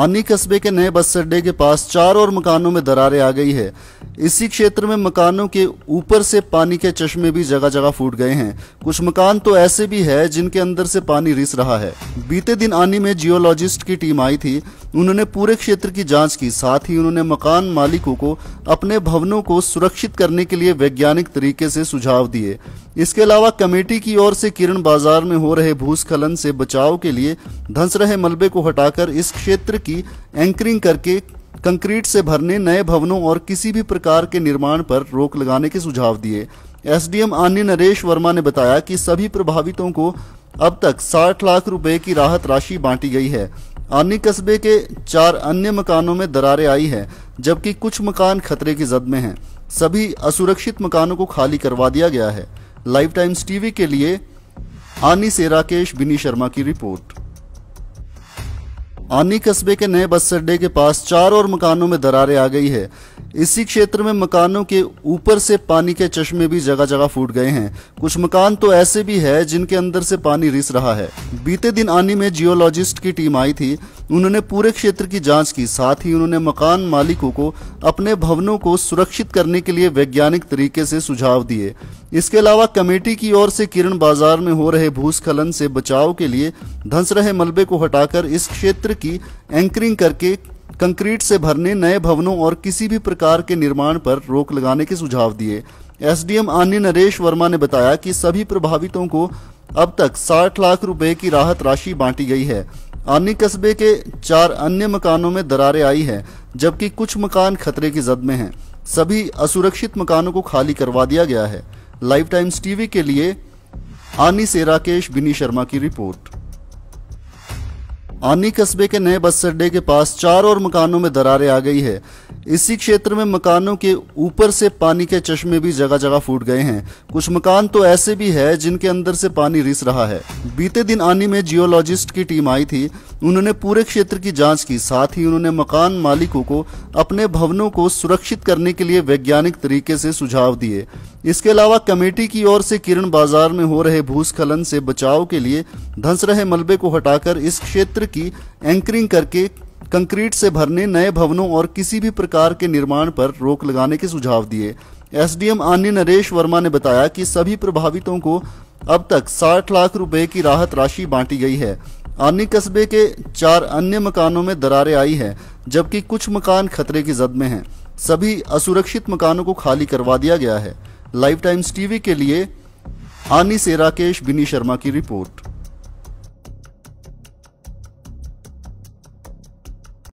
आनी कस्बे के नए बस अड्डे के पास चार और मकानों में दरारें आ गई है इसी क्षेत्र में मकानों के ऊपर से पानी के चश्मे भी जगह जगह फूट गए हैं कुछ मकान तो ऐसे भी है जिनके अंदर से पानी रिस रहा है बीते दिन आनी में जियोलॉजिस्ट की टीम आई थी उन्होंने पूरे क्षेत्र की जांच की साथ ही उन्होंने मकान मालिकों को अपने भवनों को सुरक्षित करने के लिए वैज्ञानिक तरीके से सुझाव दिए इसके अलावा कमेटी की ओर से किरण बाजार में हो रहे भूस्खलन से बचाव के लिए धंस रहे मलबे को हटाकर इस क्षेत्र की एंकरिंग करके कंक्रीट से भरने नए भवनों और किसी भी प्रकार के निर्माण पर रोक लगाने के सुझाव दिए एसडीएम आनी नरेश वर्मा ने बताया कि सभी प्रभावितों को अब तक 60 लाख रुपए की राहत राशि बांटी गई है आनी कस्बे के चार अन्य मकानों में दरारें आई है जबकि कुछ मकान खतरे की जद में हैं सभी असुरक्षित मकानों को खाली करवा दिया गया है लाइव टाइम्स टीवी के लिए आनी से राकेश बिनी शर्मा की रिपोर्ट आनी कस्बे के नए बस अड्डे के पास चार और मकानों में दरारें आ गई है इसी क्षेत्र में मकानों के ऊपर से पानी के चश्मे भी जगह जगह फूट गए हैं कुछ मकान तो ऐसे भी है जिनके अंदर से पानी रिस रहा है बीते दिन आनी में जियोलॉजिस्ट की टीम आई थी उन्होंने पूरे क्षेत्र की जांच की साथ ही उन्होंने मकान मालिकों को अपने भवनों को सुरक्षित करने के लिए वैज्ञानिक तरीके से सुझाव दिए इसके अलावा कमेटी की ओर से किरण बाजार में हो रहे भूस्खलन से बचाव के लिए धंस रहे मलबे को हटाकर इस क्षेत्र की एंकरिंग करके कंक्रीट से भरने नए भवनों और किसी भी प्रकार के निर्माण पर रोक लगाने के सुझाव दिए एसडीएम आनी नरेश वर्मा ने बताया कि सभी प्रभावितों को अब तक 60 लाख रुपए की राहत राशि बांटी गई है आनी कस्बे के चार अन्य मकानों में दरारें आई हैं जबकि कुछ मकान खतरे की जद में हैं सभी असुरक्षित मकानों को खाली करवा दिया गया है लाइव टाइम्स टीवी के लिए आनी से राकेश बिनी शर्मा की रिपोर्ट आनी कस्बे के नए बस अड्डे के पास चार और मकानों में दरारें आ गई है इसी क्षेत्र में मकानों के ऊपर से पानी के चश्मे भी जगह जगह फूट गए हैं कुछ मकान तो ऐसे भी है जिनके अंदर से पानी रिस रहा है बीते दिन आनी में जियोलॉजिस्ट की टीम आई थी उन्होंने पूरे क्षेत्र की जांच की साथ ही उन्होंने मकान मालिकों को अपने भवनों को सुरक्षित करने के लिए वैज्ञानिक तरीके से सुझाव दिए इसके अलावा कमेटी की ओर से किरण बाजार में हो रहे भूस्खलन से बचाव के लिए धंस रहे मलबे को हटाकर इस क्षेत्र की एंकरिंग करके कंक्रीट से भरने नए भवनों और किसी भी प्रकार के निर्माण पर रोक लगाने के सुझाव दिए एसडीएम आन्य नरेश वर्मा ने बताया कि सभी प्रभावितों को अब तक 60 लाख रुपए की राहत राशि बांटी गई है आनी कस्बे के चार अन्य मकानों में दरारें आई हैं जबकि कुछ मकान खतरे की जद में हैं सभी असुरक्षित मकानों को खाली करवा दिया गया है लाइव टाइम्स टीवी के लिए आनी से राकेश बिनी शर्मा की रिपोर्ट